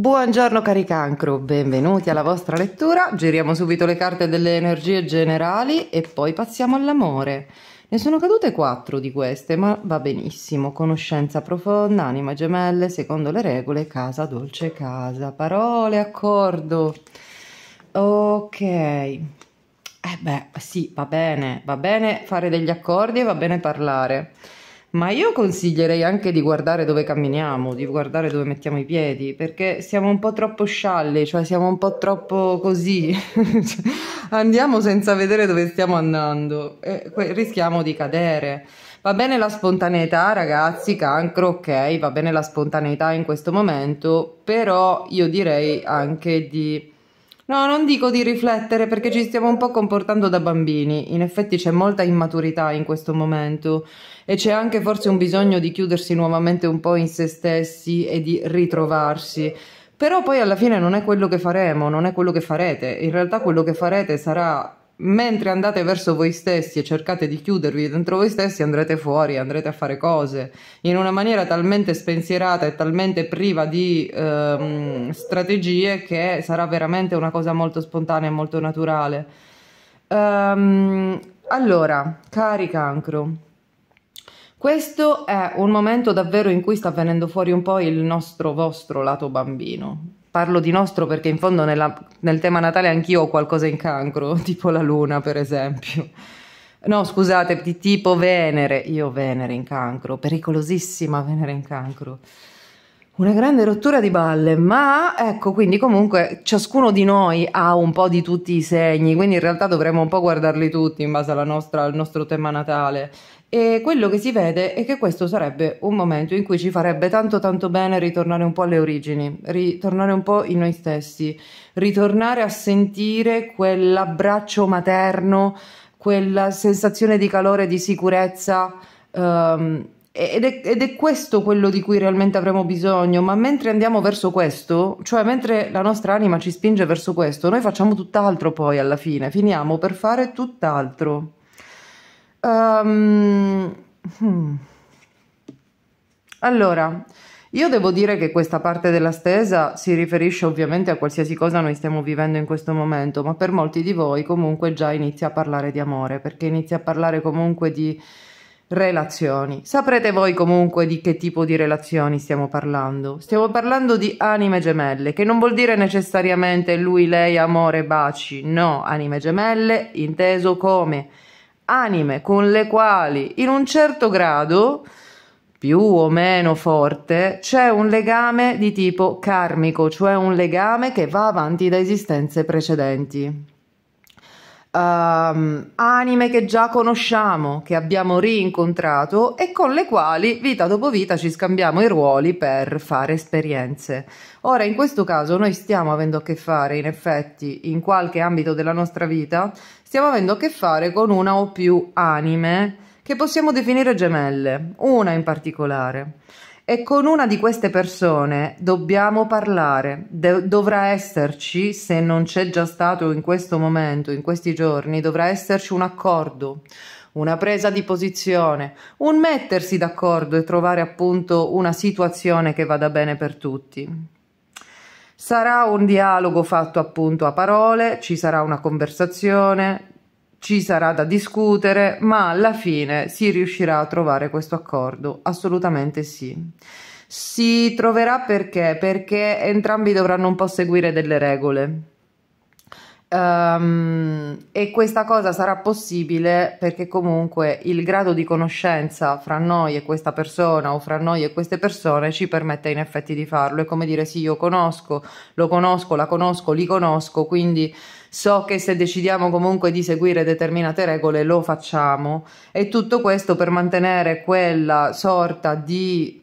Buongiorno cari cancro, benvenuti alla vostra lettura. Giriamo subito le carte delle energie generali e poi passiamo all'amore. Ne sono cadute quattro di queste, ma va benissimo. Conoscenza profonda, anima gemelle, secondo le regole, casa, dolce casa. Parole, accordo. Ok. Eh beh, sì, va bene. Va bene fare degli accordi e va bene parlare ma io consiglierei anche di guardare dove camminiamo, di guardare dove mettiamo i piedi, perché siamo un po' troppo scialli, cioè siamo un po' troppo così, andiamo senza vedere dove stiamo andando e rischiamo di cadere. Va bene la spontaneità, ragazzi, cancro, ok, va bene la spontaneità in questo momento, però io direi anche di No, non dico di riflettere perché ci stiamo un po' comportando da bambini. In effetti c'è molta immaturità in questo momento e c'è anche forse un bisogno di chiudersi nuovamente un po' in se stessi e di ritrovarsi. Però poi alla fine non è quello che faremo, non è quello che farete. In realtà quello che farete sarà mentre andate verso voi stessi e cercate di chiudervi dentro voi stessi, andrete fuori, andrete a fare cose in una maniera talmente spensierata e talmente priva di ehm, strategie che sarà veramente una cosa molto spontanea e molto naturale. Um, allora, cari cancro, questo è un momento davvero in cui sta venendo fuori un po' il nostro vostro lato bambino parlo di nostro perché in fondo nella, nel tema Natale anch'io ho qualcosa in cancro, tipo la luna per esempio. No, scusate, di tipo Venere, io Venere in cancro, pericolosissima Venere in cancro. Una grande rottura di balle, ma ecco, quindi comunque ciascuno di noi ha un po' di tutti i segni, quindi in realtà dovremmo un po' guardarli tutti in base nostra, al nostro tema natale. E quello che si vede è che questo sarebbe un momento in cui ci farebbe tanto tanto bene ritornare un po' alle origini, ritornare un po' in noi stessi, ritornare a sentire quell'abbraccio materno, quella sensazione di calore, di sicurezza. Um, ed è, ed è, questo quello di cui realmente avremo bisogno, ma mentre andiamo verso questo, cioè mentre la nostra anima ci spinge verso questo, noi facciamo tutt'altro poi alla fine, finiamo per fare tutt'altro. Um, hmm. Allora, io devo dire che questa parte della stesa si riferisce ovviamente a qualsiasi cosa noi stiamo vivendo in questo momento, ma per molti di voi comunque già inizia a parlare di amore, perché inizia a parlare comunque di relazioni. Saprete voi comunque di che tipo di relazioni stiamo parlando. Stiamo parlando di anime gemelle, che non vuol dire necessariamente lui, lei, amore, baci. No, anime gemelle inteso come anime con le quali in un certo grado più o meno forte, c'è un legame di tipo karmico, cioè un legame che va avanti da esistenze precedenti um, anime che già conosciamo, che abbiamo rincontrato e con le quali vita dopo vita ci scambiamo i ruoli per fare esperienze. Ora, in questo caso, noi stiamo avendo a che fare, in effetti, in qualche ambito della nostra vita, stiamo avendo a che fare con una o più anime che possiamo definire gemelle, una in particolare. E con una di queste persone dobbiamo parlare, De dovrà esserci, se non c'è già stato in questo momento, in questi giorni, dovrà esserci un accordo, una presa di posizione, un mettersi d'accordo e trovare appunto una situazione che vada bene per tutti. Sarà un dialogo fatto appunto a parole, ci sarà una conversazione, ci sarà da discutere, ma alla fine si riuscirà a trovare questo accordo, assolutamente sì. Si troverà perché? Perché entrambi dovranno un po' seguire delle regole. Um, e questa cosa sarà possibile perché comunque il grado di conoscenza fra noi e questa persona o fra noi e queste persone ci permette in effetti di farlo. È come dire sì, io conosco, lo conosco, la conosco, li conosco, quindi so che se decidiamo comunque di seguire determinate regole lo facciamo. E tutto questo per mantenere quella sorta di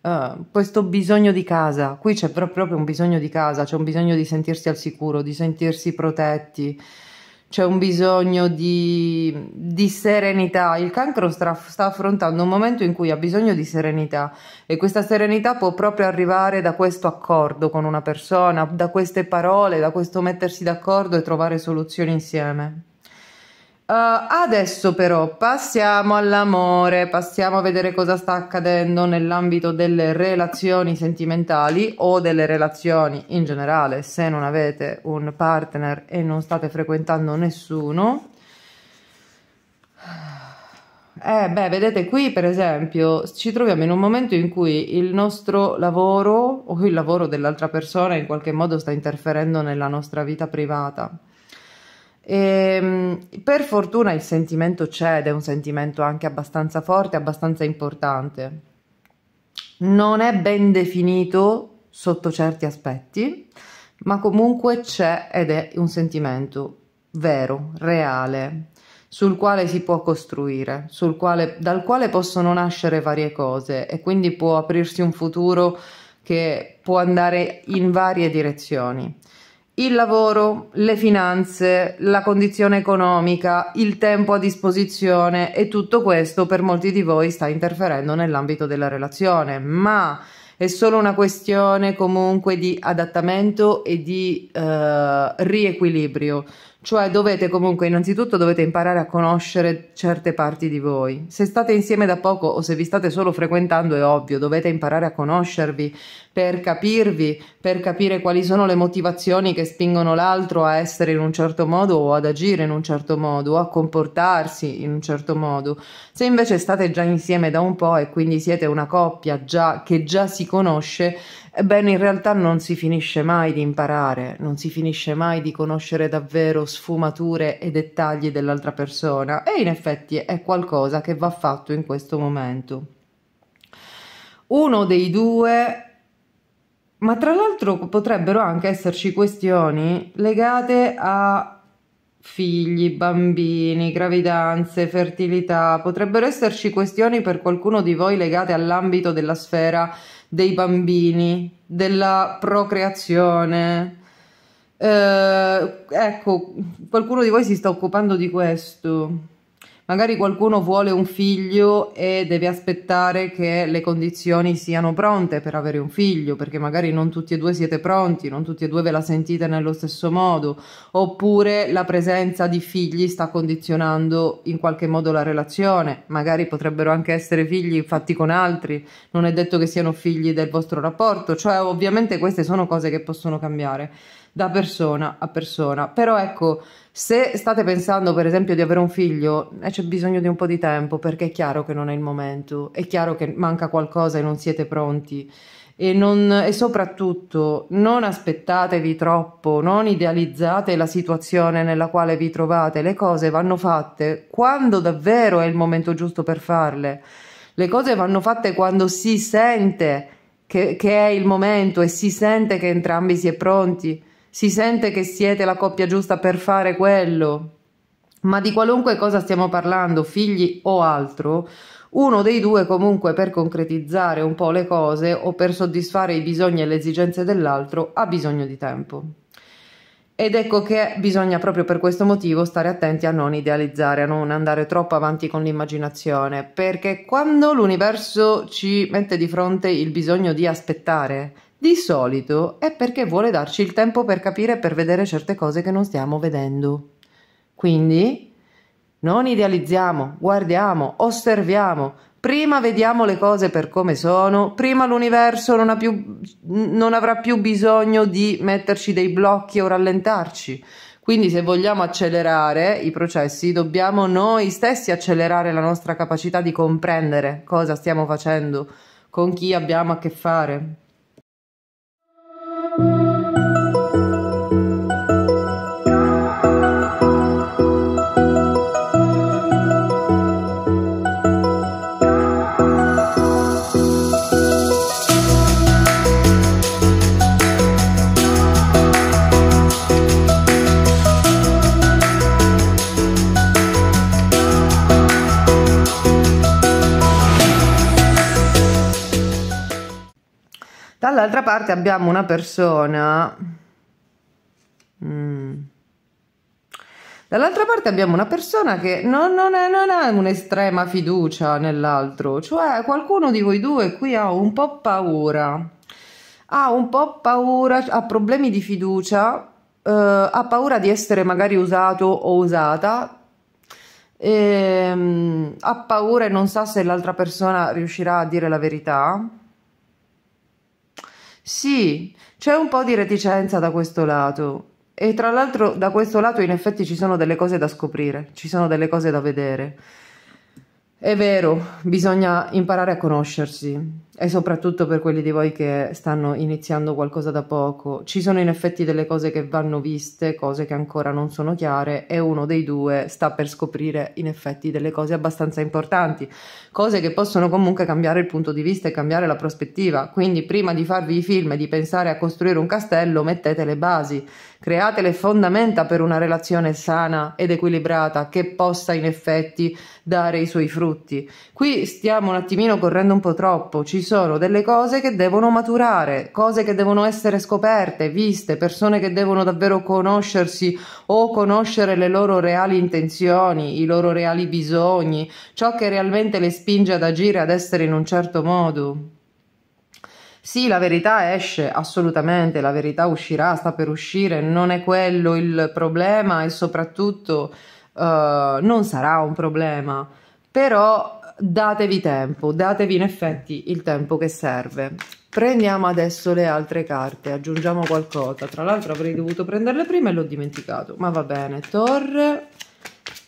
eh, questo bisogno di casa, qui c'è proprio un bisogno di casa, c'è un bisogno di sentirsi al sicuro, di sentirsi protetti, c'è un bisogno di, di serenità. Il cancro sta, sta, affrontando un momento in cui ha bisogno di serenità e questa serenità può proprio arrivare da questo accordo con una persona, da queste parole, da questo mettersi d'accordo e trovare soluzioni insieme. Eh, adesso però passiamo all'amore, passiamo a vedere cosa sta accadendo nell'ambito delle relazioni sentimentali o delle relazioni in generale, se non avete un partner e non state frequentando nessuno. Eh, beh, vedete qui per esempio ci troviamo in un momento in cui il nostro lavoro o il lavoro dell'altra persona in qualche modo sta interferendo nella nostra vita privata. E, ehm, per fortuna il sentimento c'è ed è un sentimento anche abbastanza forte, abbastanza importante. Non è ben definito sotto certi aspetti, ma comunque c'è ed è un sentimento vero, reale, sul quale si può costruire, quale, dal quale possono nascere varie cose e quindi può aprirsi un futuro che può andare in varie direzioni il lavoro, le finanze, la condizione economica, il tempo a disposizione e tutto questo per molti di voi sta interferendo nell'ambito della relazione, ma è solo una questione comunque di adattamento e di eh, riequilibrio. Cioè dovete comunque innanzitutto dovete imparare a conoscere certe parti di voi. Se state insieme da poco o se vi state solo frequentando è ovvio, dovete imparare a conoscervi per capirvi, per capire quali sono le motivazioni che spingono l'altro a essere in un certo modo o ad agire in un certo modo o a comportarsi in un certo modo. Se invece state già insieme da un po' e quindi siete una coppia già, che già si conosce, ebbene in realtà non si finisce mai di imparare, non si finisce mai di conoscere davvero sfumature e dettagli dell'altra persona e in effetti è qualcosa che va fatto in questo momento. Uno dei due ma tra l'altro potrebbero anche esserci questioni legate a figli, bambini, gravidanze, fertilità, potrebbero esserci questioni per qualcuno di voi legate all'ambito della sfera dei bambini, della procreazione, eh, ecco, qualcuno di voi si sta occupando di questo. Magari qualcuno vuole un figlio e deve aspettare che le condizioni siano pronte per avere un figlio, perché magari non tutti e due siete pronti, non tutti e due ve la sentite nello stesso modo, oppure la presenza di figli sta condizionando in qualche modo la relazione, magari potrebbero anche essere figli fatti con altri, non è detto che siano figli del vostro rapporto, cioè ovviamente queste sono cose che possono cambiare da persona a persona. Però ecco, se state pensando per esempio di avere un figlio, eh, c'è bisogno di un po' di tempo perché è chiaro che non è il momento, è chiaro che manca qualcosa e non siete pronti. E, non, e soprattutto non aspettatevi troppo, non idealizzate la situazione nella quale vi trovate, le cose vanno fatte quando davvero è il momento giusto per farle, le cose vanno fatte quando si sente che, che è il momento e si sente che entrambi si è pronti si sente che siete la coppia giusta per fare quello. Ma di qualunque cosa stiamo parlando, figli o altro, uno dei due comunque per concretizzare un po' le cose o per soddisfare i bisogni e le esigenze dell'altro ha bisogno di tempo. Ed ecco che bisogna proprio per questo motivo stare attenti a non idealizzare, a non andare troppo avanti con l'immaginazione, perché quando l'universo ci mette di fronte il bisogno di aspettare, di solito è perché vuole darci il tempo per capire e per vedere certe cose che non stiamo vedendo. Quindi non idealizziamo, guardiamo, osserviamo, prima vediamo le cose per come sono, prima l'universo non, più, non avrà più bisogno di metterci dei blocchi o rallentarci. Quindi se vogliamo accelerare i processi dobbiamo noi stessi accelerare la nostra capacità di comprendere cosa stiamo facendo, con chi abbiamo a che fare. Dall'altra parte abbiamo una persona... Mm. Dall'altra parte abbiamo una persona che non, non, è, non ha un'estrema fiducia nell'altro, cioè qualcuno di voi due qui ha un po' paura, ha un po' paura, ha problemi di fiducia, eh, ha paura di essere magari usato o usata, e, ehm, ha paura e non sa se l'altra persona riuscirà a dire la verità. Sì, c'è un po' di reticenza da questo lato. E tra l'altro da questo lato in effetti ci sono delle cose da scoprire, ci sono delle cose da vedere. È vero, bisogna imparare a conoscersi e soprattutto per quelli di voi che stanno iniziando qualcosa da poco, ci sono in effetti delle cose che vanno viste, cose che ancora non sono chiare e uno dei due sta per scoprire in effetti delle cose abbastanza importanti, cose che possono comunque cambiare il punto di vista e cambiare la prospettiva, quindi prima di farvi i film e di pensare a costruire un castello mettete le basi, create le fondamenta per una relazione sana ed equilibrata che possa in effetti dare i suoi frutti. Qui stiamo un attimino correndo un po' troppo, ci sono delle cose che devono maturare, cose che devono essere scoperte, viste, persone che devono davvero conoscersi o conoscere le loro reali intenzioni, i loro reali bisogni, ciò che realmente le spinge ad agire, ad essere in un certo modo. Sì, la verità esce, assolutamente, la verità uscirà, sta per uscire, non è quello il problema e soprattutto uh, non sarà un problema, però datevi tempo, datevi in effetti il tempo che serve. Prendiamo adesso le altre carte, aggiungiamo qualcosa. Tra l'altro avrei dovuto prenderle prima e l'ho dimenticato, ma va bene. Torre,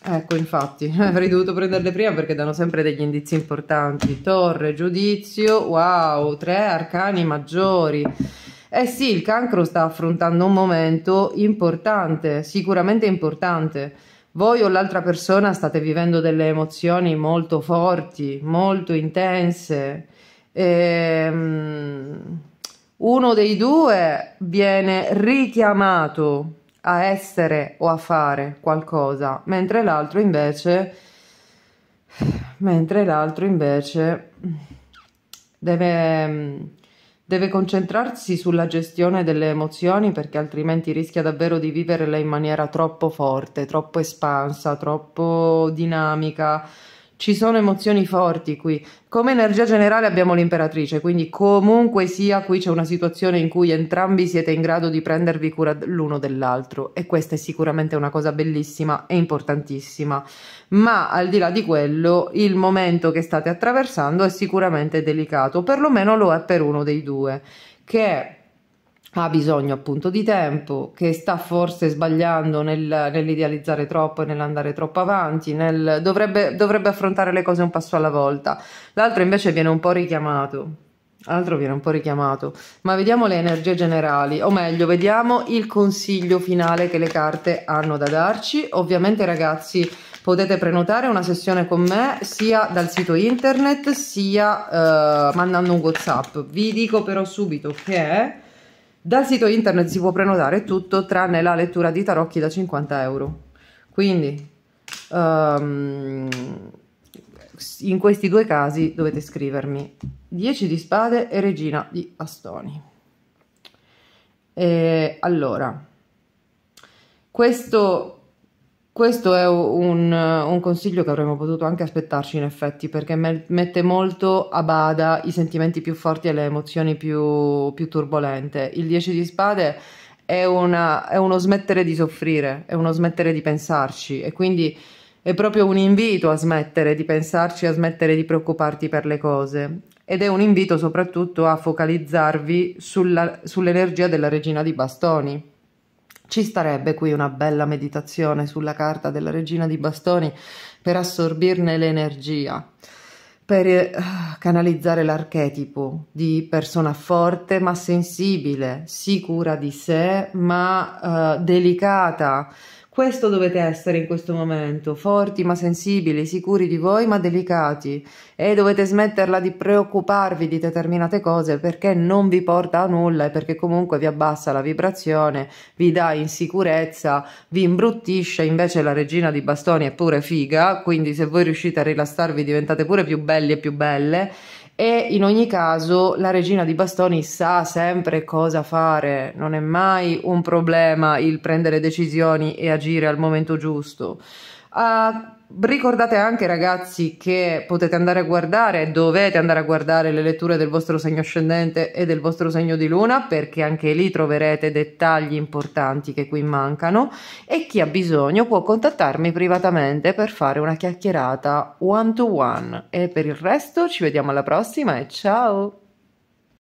ecco infatti, avrei dovuto prenderle prima perché danno sempre degli indizi importanti. Torre, giudizio, wow, tre arcani maggiori. Eh sì, il cancro sta affrontando un momento importante, sicuramente importante voi o l'altra persona state vivendo delle emozioni molto forti, molto intense. E, ehm, uno dei due viene richiamato a essere o a fare qualcosa, mentre l'altro invece mentre l'altro invece deve Deve concentrarsi sulla gestione delle emozioni perché altrimenti rischia davvero di viverle in maniera troppo forte, troppo espansa, troppo dinamica, ci sono emozioni forti qui. Come energia generale abbiamo l'imperatrice, quindi comunque sia qui c'è una situazione in cui entrambi siete in grado di prendervi cura l'uno dell'altro e questa è sicuramente una cosa bellissima e importantissima. Ma al di là di quello, il momento che state attraversando è sicuramente delicato, perlomeno lo è per uno dei due, che ha bisogno appunto di tempo, che sta forse sbagliando nel, nell'idealizzare troppo e nell'andare troppo avanti, nel, dovrebbe, dovrebbe, affrontare le cose un passo alla volta. L'altro invece viene un po' richiamato. l'altro viene un po' richiamato, ma vediamo le energie generali, o meglio, vediamo il consiglio finale che le carte hanno da darci. Ovviamente, ragazzi, potete prenotare una sessione con me sia dal sito internet sia eh, mandando un WhatsApp. Vi dico però subito che dal sito internet si può prenotare tutto tranne la lettura di tarocchi da 50 euro. Quindi um, in questi due casi dovete scrivermi 10 di spade e regina di bastoni. E allora, questo questo è un, un, consiglio che avremmo potuto anche aspettarci in effetti perché me- mette molto a bada i sentimenti più forti e le emozioni più, più turbolente. Il 10 di spade è, una, è, uno smettere di soffrire, è uno smettere di pensarci e quindi è proprio un invito a smettere di pensarci, a smettere di preoccuparti per le cose ed è un invito soprattutto a focalizzarvi sulla, sull'energia della regina di bastoni ci starebbe qui una bella meditazione sulla carta della regina di bastoni per assorbirne l'energia, per eh, canalizzare l'archetipo di persona forte ma sensibile, sicura di sé ma eh, delicata, questo dovete essere in questo momento, forti ma sensibili, sicuri di voi ma delicati e dovete smetterla di preoccuparvi di determinate cose perché non vi porta a nulla e perché comunque vi abbassa la vibrazione, vi dà insicurezza, vi imbruttisce, invece la regina di bastoni è pure figa, quindi se voi riuscite a rilassarvi diventate pure più belli e più belle e in ogni caso la regina di bastoni sa sempre cosa fare, non è mai un problema il prendere decisioni e agire al momento giusto. Uh, Ricordate anche ragazzi che potete andare a guardare, dovete andare a guardare le letture del vostro segno ascendente e del vostro segno di luna perché anche lì troverete dettagli importanti che qui mancano e chi ha bisogno può contattarmi privatamente per fare una chiacchierata one to one e per il resto ci vediamo alla prossima e ciao!